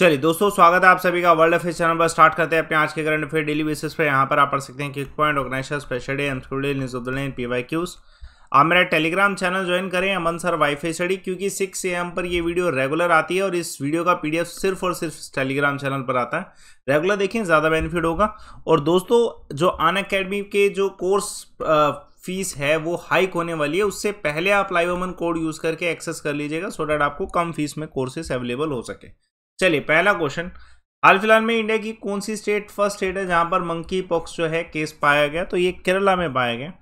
चलिए दोस्तों स्वागत है आप सभी का वर्ल्ड अफेयर चैनल पर स्टार्ट करते हैं अपने आज के करंट अफेयर डेली बेसिस पर यहाँ पर आप पढ़ सकते हैं key point organiser special day M school news of दिन पी वाई क्यूज़ आप मेरा टेलीग्राम चैनल ज्वाइन करें Aman sir wifi study क्योंकि सिक्स ए पर ये वीडियो रेगुलर आती है और इस वीडियो का एफ सिर्फ और सिर्फ टेलीग्राम चैनल पर आता है रेगुलर देखें ज़्यादा बेनिफिट होगा और दोस्तों जो अन अकेडमी के जो कोर्स फीस है वो हाइक होने वाली है उससे पहले आप लाइव अमन कोड यूज़ करके एक्सेस कर लीजिएगा सो डैट आपको कम फीस में कोर्सेस अवेलेबल हो सके चलिए पहला क्वेश्चन हाल फिलहाल में इंडिया की कौन सी स्टेट फर्स्ट स्टेट है जहां पर मंकी पॉक्स जो है केस पाया गया तो ये केरला में पाया गया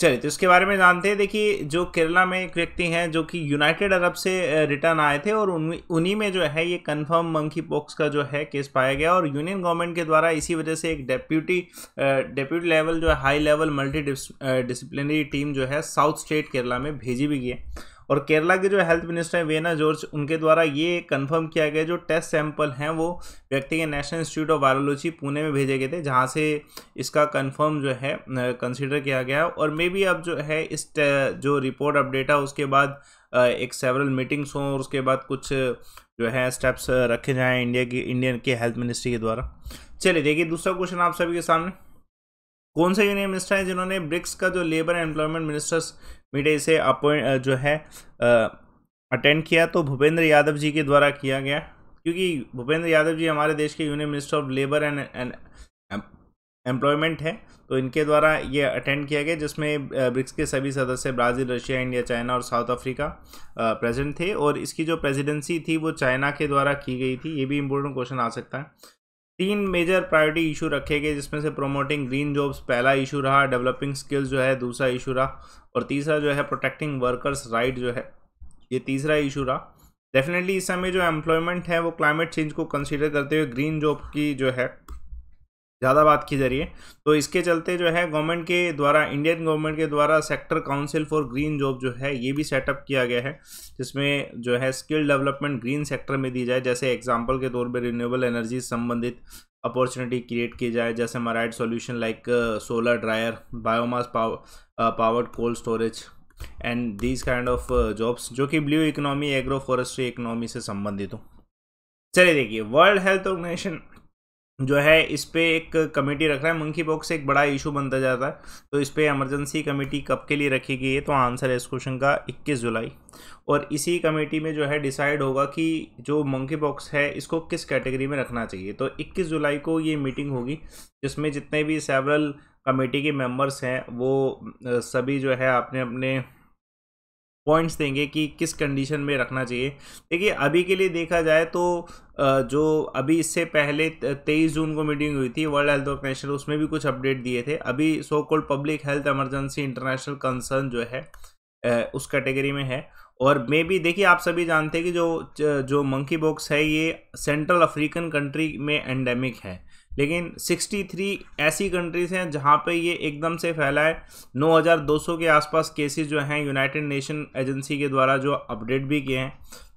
चलिए तो इसके बारे में जानते हैं देखिए जो केरला में एक व्यक्ति हैं जो कि यूनाइटेड अरब से रिटर्न आए थे और उन्हीं में जो है ये कंफर्म मंकी पॉक्स का जो है केस पाया गया और यूनियन गवर्नमेंट के द्वारा इसी वजह से एक डेप्यूटी डेप्यूटी लेवल जो है high level multi disciplinary team जो है साउथ स्टेट केरला में भेजी भी गई है और केरला के जो हेल्थ मिनिस्टर हैं वेना जॉर्ज उनके द्वारा ये कंफर्म किया गया जो टेस्ट सैंपल हैं वो व्यक्ति के national institute of virology Pune में भेजे गए थे जहाँ से इसका कन्फर्म जो है कंसिडर किया गया और मे बी अब जो है इस जो रिपोर्ट अपडेट है उसके बाद एक सेवरल मीटिंग्स हों और उसके बाद कुछ जो है स्टेप्स रखे जाएँ इंडिया की इंडियन के हेल्थ मिनिस्ट्री के द्वारा चलिए देखिए दूसरा क्वेश्चन आप सभी के सामने कौन से यूनियन मिनिस्टर हैं जिन्होंने ब्रिक्स का जो labour and employment ministers meeting से अपॉइंट जो है अटेंड किया तो भूपेंद्र यादव जी के द्वारा किया गया क्योंकि भूपेंद्र यादव जी हमारे देश के union minister of labour and and employment है तो इनके द्वारा ये अटेंड किया गया जिसमें ब्रिक्स के सभी सदस्य ब्राज़ील रशिया इंडिया चाइना और साउथ अफ्रीका प्रेजेंट थे और इसकी जो प्रेसिडेंसी थी वो चाइना के द्वारा की गई थी ये भी इम्पोर्टेंट क्वेश्चन आ सकता है तीन मेजर प्रायोरिटी इशू रखे गए जिसमें से प्रोमोटिंग ग्रीन जॉब्स पहला इशू रहा डेवलपिंग स्किल्स जो है दूसरा इशू रहा और तीसरा जो है प्रोटेक्टिंग वर्कर्स राइट जो है ये तीसरा इशू रहा डेफिनेटली इस समय जो एम्प्लॉयमेंट है वो क्लाइमेट चेंज को कंसिडर करते हुए ग्रीन जॉब की जो है ज़्यादा बात की जा रही है तो इसके चलते जो है गवर्नमेंट के द्वारा इंडियन गवर्नमेंट के द्वारा sector council for green job जो है ये भी सेटअप किया गया है जिसमें जो है स्किल डेवलपमेंट ग्रीन सेक्टर में दी जाए जैसे एग्जाम्पल के तौर पर रिन्यूएबल एनर्जी संबंधित अपॉर्चुनिटी क्रिएट की जाए जैसे मराइड solution like solar dryer biomass powered cold storage and these kind of jobs जो कि blue economy agro forestry economy से संबंधित हो चलिए देखिए वर्ल्ड हेल्थ ऑर्गेनाइजेशन जो है इस पर एक कमेटी रख रहा है मंकी बॉक्स एक बड़ा इशू बनता जाता है तो इस पर एमरजेंसी कमेटी कब के लिए रखी गई है तो आंसर है इस क्वेश्चन का 21 जुलाई और इसी कमेटी में जो है डिसाइड होगा कि जो मंकी बॉक्स है इसको किस कैटेगरी में रखना चाहिए तो 21 जुलाई को ये मीटिंग होगी जिसमें जितने भी सेवरल कमेटी के मेम्बर्स हैं वो सभी जो है अपने अपने पॉइंट्स देंगे कि किस कंडीशन में रखना चाहिए देखिए अभी के लिए देखा जाए तो जो अभी इससे पहले तेईस जून को मीटिंग हुई थी वर्ल्ड हेल्थ ऑर्गेनाइजेशन उसमें भी कुछ अपडेट दिए थे अभी so called public health emergency international concern जो है उस कैटेगरी में है और मे भी देखिए आप सभी जानते हैं कि जो जो मंकी बॉक्स है ये सेंट्रल अफ्रीकन कंट्री में एंडेमिक है लेकिन 63 ऐसी कंट्रीज़ हैं जहाँ पे ये एकदम से फैला है 9200 के आसपास केसेस जो हैं यूनाइटेड नेशन एजेंसी के द्वारा जो अपडेट भी किए हैं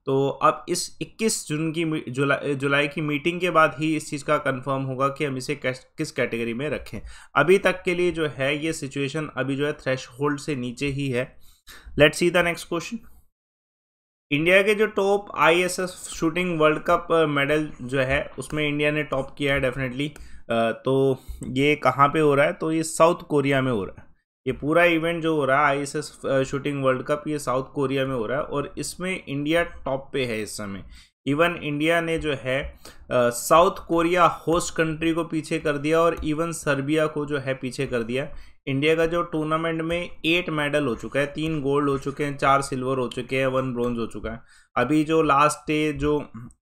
तो अब इस 21 जून की जुला, जुलाई की मीटिंग के बाद ही इस चीज़ का कंफर्म होगा कि हम इसे किस कैटेगरी में रखें अभी तक के लिए जो है ये सिचुएशन अभी जो है थ्रेश होल्ड से नीचे ही है let see the next question India के जो top S shooting world cup medal जो है उसमें इंडिया ने टॉप किया है डेफिनेटली तो ये कहाँ पे हो रहा है तो ये साउथ कोरिया में हो रहा है ये पूरा इवेंट जो हो रहा है एस शूटिंग वर्ल्ड कप ये साउथ कोरिया में हो रहा है और इसमें इंडिया टॉप पे है इस समय इवन इंडिया ने जो है साउथ कोरिया होस्ट कंट्री को पीछे कर दिया और इवन सर्बिया को जो है पीछे कर दिया इंडिया का जो टूर्नामेंट में एट मेडल हो चुका है तीन गोल्ड हो चुके हैं चार सिल्वर हो चुके हैं वन ब्रॉन्ज हो चुका है अभी जो लास्ट डे जो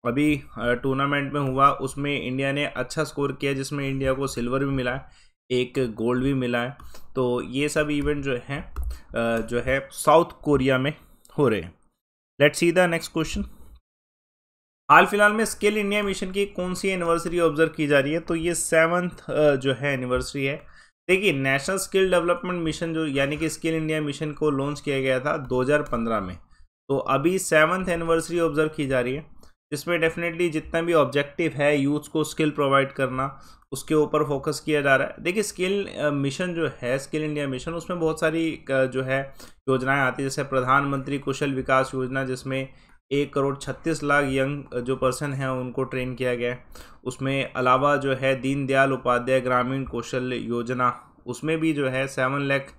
अभी टूर्नामेंट में हुआ उसमें इंडिया ने अच्छा स्कोर किया जिसमें इंडिया को सिल्वर भी मिला है एक गोल्ड भी मिला है तो ये सब इवेंट जो है जो है साउथ कोरिया में हो रहे हैं let see the next question हाल फिलहाल में स्किल इंडिया मिशन की कौन सी एनिवर्सरी ऑब्जर्व की जा रही है तो ये सेवन्थ जो है एनिवर्सरी है देखिए नेशनल स्किल डेवलपमेंट मिशन जो यानी कि स्किल इंडिया मिशन को लॉन्च किया गया था 2015 में तो अभी सेवन्थ एनिवर्सरी ऑब्जर्व की जा रही है जिसमें डेफिनेटली जितना भी ऑब्जेक्टिव है यूथ को स्किल प्रोवाइड करना उसके ऊपर फोकस किया जा रहा है देखिए स्किल मिशन जो है स्किल इंडिया मिशन उसमें बहुत सारी जो है योजनाएं आती है जैसे प्रधानमंत्री कुशल विकास योजना जिसमें एक करोड़ छत्तीस लाख यंग जो पर्सन हैं उनको ट्रेन किया गया है उसमें अलावा जो है दीनदयाल उपाध्याय ग्रामीण कौशल योजना उसमें भी जो है सेवन लैख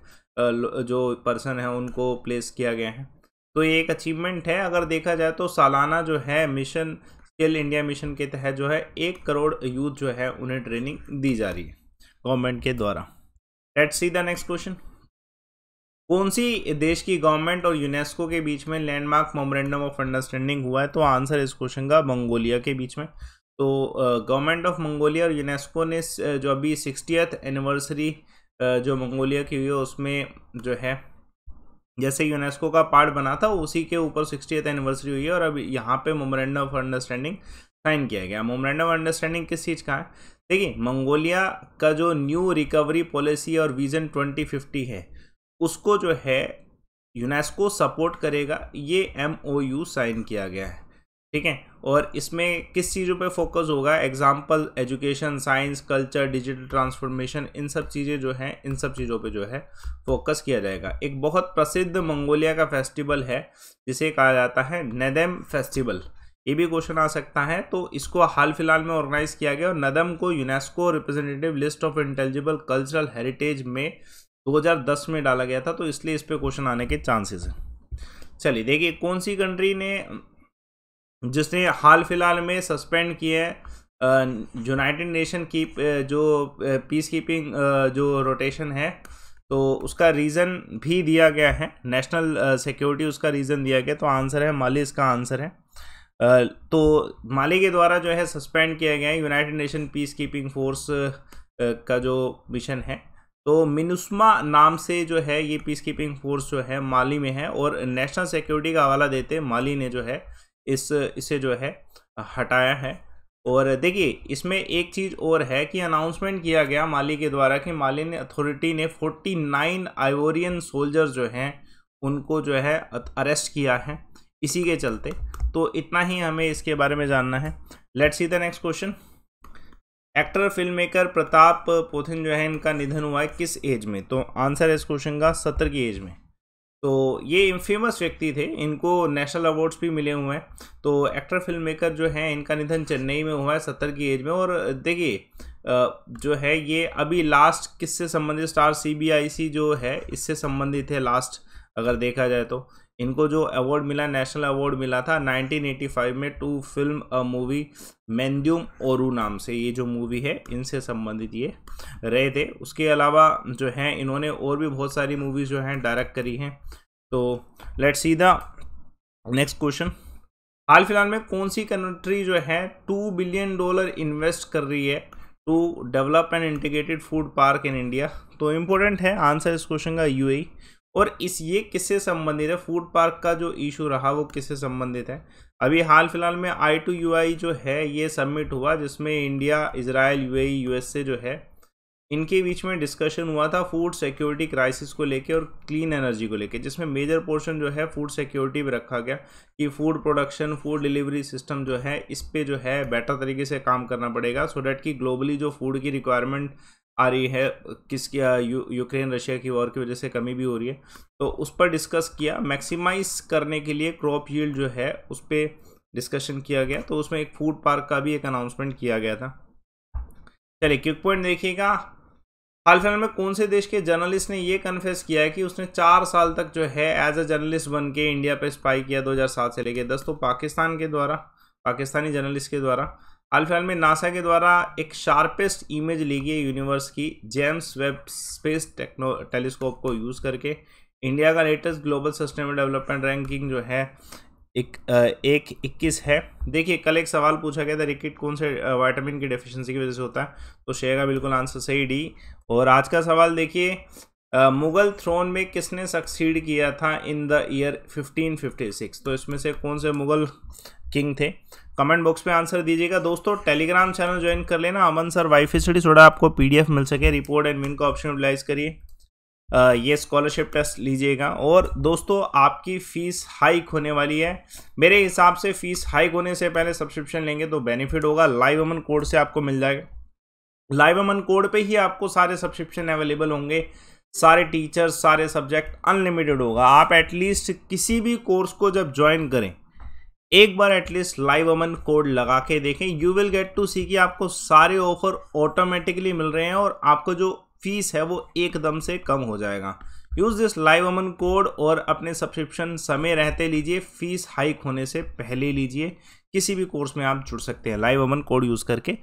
जो पर्सन है उनको प्लेस किया गया है तो ये एक अचीवमेंट है अगर देखा जाए तो सालाना जो है मिशन स्किल इंडिया मिशन के तहत जो है एक करोड़ यूथ जो है उन्हें ट्रेनिंग दी जा रही है गवर्नमेंट के द्वारा let's see the next question कौन सी देश की गवर्नमेंट और यूनेस्को के बीच में लैंडमार्क मेमोरेंडम ऑफ अंडरस्टैंडिंग हुआ है तो आंसर इस क्वेश्चन का मंगोलिया के बीच में तो गवर्नमेंट ऑफ मंगोलिया और यूनेस्को ने जो अभी सिक्सटियथ एनिवर्सरी जो मंगोलिया की हुई है उसमें जो है जैसे यूनेस्को का पार्ट बना था उसी के ऊपर सिक्सटियथ एनिवर्सरी हुई है और अब यहाँ पे मोमरेंडम ऑफ अंडरस्टैंडिंग साइन किया गया मोमरेंडम ऑफ अंडरस्टैंडिंग किस चीज़ का है देखिए मंगोलिया का जो न्यू रिकवरी पॉलिसी और विजन 2050 है उसको जो है यूनेस्को सपोर्ट करेगा ये एम ओ यू साइन किया गया है ठीक है और इसमें किस चीज़ों पे फोकस होगा example education science culture digital transformation इन सब चीज़ें जो हैं इन सब चीज़ों पे जो है फोकस किया जाएगा एक बहुत प्रसिद्ध मंगोलिया का फेस्टिवल है जिसे कहा जाता है नदम फेस्टिवल ये भी क्वेश्चन आ सकता है तो इसको हाल फिलहाल में ऑर्गेनाइज किया गया और नदम को UNESCO representative list of intelligible cultural heritage में 2010 में डाला गया था तो इसलिए इस पर क्वेश्चन आने के चांसेस हैं चलिए देखिए कौन सी कंट्री ने जिसने हाल फिलहाल में सस्पेंड किया है यूनाइटेड नेशन की जो पीस कीपिंग जो रोटेशन है तो उसका रीज़न भी दिया गया है नेशनल सिक्योरिटी उसका रीज़न दिया गया तो आंसर है माली इसका आंसर है तो माली के द्वारा जो है सस्पेंड किया गया है United Nation peace keeping force का जो मिशन है तो मिनुस्मा नाम से जो है ये पीस कीपिंग फोर्स जो है माली में है और नेशनल सिक्योरिटी का हवाला देते माली ने जो है इस इसे जो है हटाया है और देखिए इसमें एक चीज़ और है कि अनाउंसमेंट किया गया माली के द्वारा कि माली ने अथॉरिटी ने 49 आइवोरियन सोल्जर जो हैं उनको जो है अरेस्ट किया है इसी के चलते तो इतना ही हमें इसके बारे में जानना है let's see the next question actor film maker Pratap Pothen जो है इनका निधन हुआ है किस एज में तो आंसर है इस क्वेश्चन का सत्तर की एज में तो ये फेमस व्यक्ति थे इनको नेशनल अवार्ड्स भी मिले हुए हैं तो एक्टर फिल्म मेकर जो है इनका निधन चेन्नई में हुआ है सत्तर की एज में और देखिए जो है ये अभी लास्ट किससे संबंधित स्टार सी जो है इससे संबंधित है लास्ट अगर देखा जाए तो इनको जो अवार्ड मिला नेशनल अवार्ड मिला था 1985 में to film a movie Meendum Oru नाम से ये जो मूवी है इनसे संबंधित ये रहे थे उसके अलावा जो हैं इन्होंने और भी बहुत सारी मूवीज़ जो हैं डायरेक्ट करी हैं तो let's see the next question हाल फिलहाल में कौन सी कंट्री जो है टू बिलियन डॉलर इन्वेस्ट कर रही है to develop and integrated food park in India तो इम्पोर्टेंट है आंसर इस क्वेश्चन का यू और इस ये किससे संबंधित है फूड पार्क का जो इशू रहा वो किससे संबंधित है अभी हाल फिलहाल में आई टू यू आई जो है ये सबमिट हुआ जिसमें इंडिया इसराइल यूएई यूएसए जो है इनके बीच में डिस्कशन हुआ था फूड सिक्योरिटी क्राइसिस को लेके और क्लीन एनर्जी को लेके जिसमें मेजर पोर्शन जो है फूड सिक्योरिटी पर रखा गया कि food production food delivery system जो है इस पर जो है बेटर तरीके से काम करना पड़ेगा सो डैट कि ग्लोबली जो फूड की रिक्वायरमेंट आ रही है किसकी यूक्रेन रशिया की वॉर की वजह से कमी भी हो रही है तो उस पर डिस्कस किया मैक्सिमाइज करने के लिए क्रॉप यील्ड जो है उस पर डिस्कशन किया गया तो उसमें एक फूड पार्क का भी एक अनाउंसमेंट किया गया था चलिए क्विक पॉइंट देखिएगा हाल फिलहाल में कौन से देश के जर्नलिस्ट ने ये कन्फेस किया है कि उसने चार साल तक जो है एज अ जर्नलिस्ट बन के इंडिया पर स्पाई किया 2007 से लेके 10 तो पाकिस्तान के द्वारा पाकिस्तानी जर्नलिस्ट के द्वारा हाल फिलहाल में नासा के द्वारा एक शार्पेस्ट इमेज ली गई यूनिवर्स की James Webb space techno telescope को यूज़ करके इंडिया का latest global sustainable development ranking जो है एक एक इक्कीस है देखिए कल एक सवाल पूछा गया था रिकेट कौन से वाइटामिन की डेफिशिएंसी की वजह से होता है तो शेयर का बिल्कुल आंसर सही डी और आज का सवाल देखिए मुगल थ्रोन में किसने सक्सीड किया था इन द ईयर 1556 तो इसमें से कौन से मुगल किंग थे कमेंट बॉक्स में आंसर दीजिएगा दोस्तों टेलीग्राम चैनल ज्वाइन कर लेना अमन सर वाईफाई स्टडी थोड़ा आपको पीडीएफ मिल सके रिपोर्ट एंड मिन का ऑप्शन यूटिलाइज करिए ये स्कॉलरशिप टेस्ट लीजिएगा और दोस्तों आपकी फ़ीस हाइक होने वाली है मेरे हिसाब से फ़ीस हाइक होने से पहले सब्सक्रिप्शन लेंगे तो बेनिफिट होगा लाइव अमन कोड से आपको मिल जाएगा लाइव अमन कोड पे ही आपको सारे सब्सक्रिप्शन अवेलेबल होंगे सारे टीचर्स सारे सब्जेक्ट अनलिमिटेड होगा आप एटलीस्ट किसी भी कोर्स को जब ज्वाइन करें एक बार एटलीस्ट लाइव अमन कोड लगा के देखें you will get to see कि आपको सारे ऑफर ऑटोमेटिकली मिल रहे हैं और आपको जो फीस है वो एकदम से कम हो जाएगा use this live Aman code और अपने सब्सक्रिप्शन समय रहते लीजिए फीस हाइक होने से पहले लीजिए किसी भी कोर्स में आप जुड़ सकते हैं लाइव अमन कोड यूज़ करके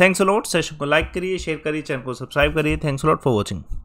थैंक्स अलॉट सेशन को लाइक करिए शेयर करिए चैनल को सब्सक्राइब करिए थैंक्स अलॉट फॉर वॉचिंग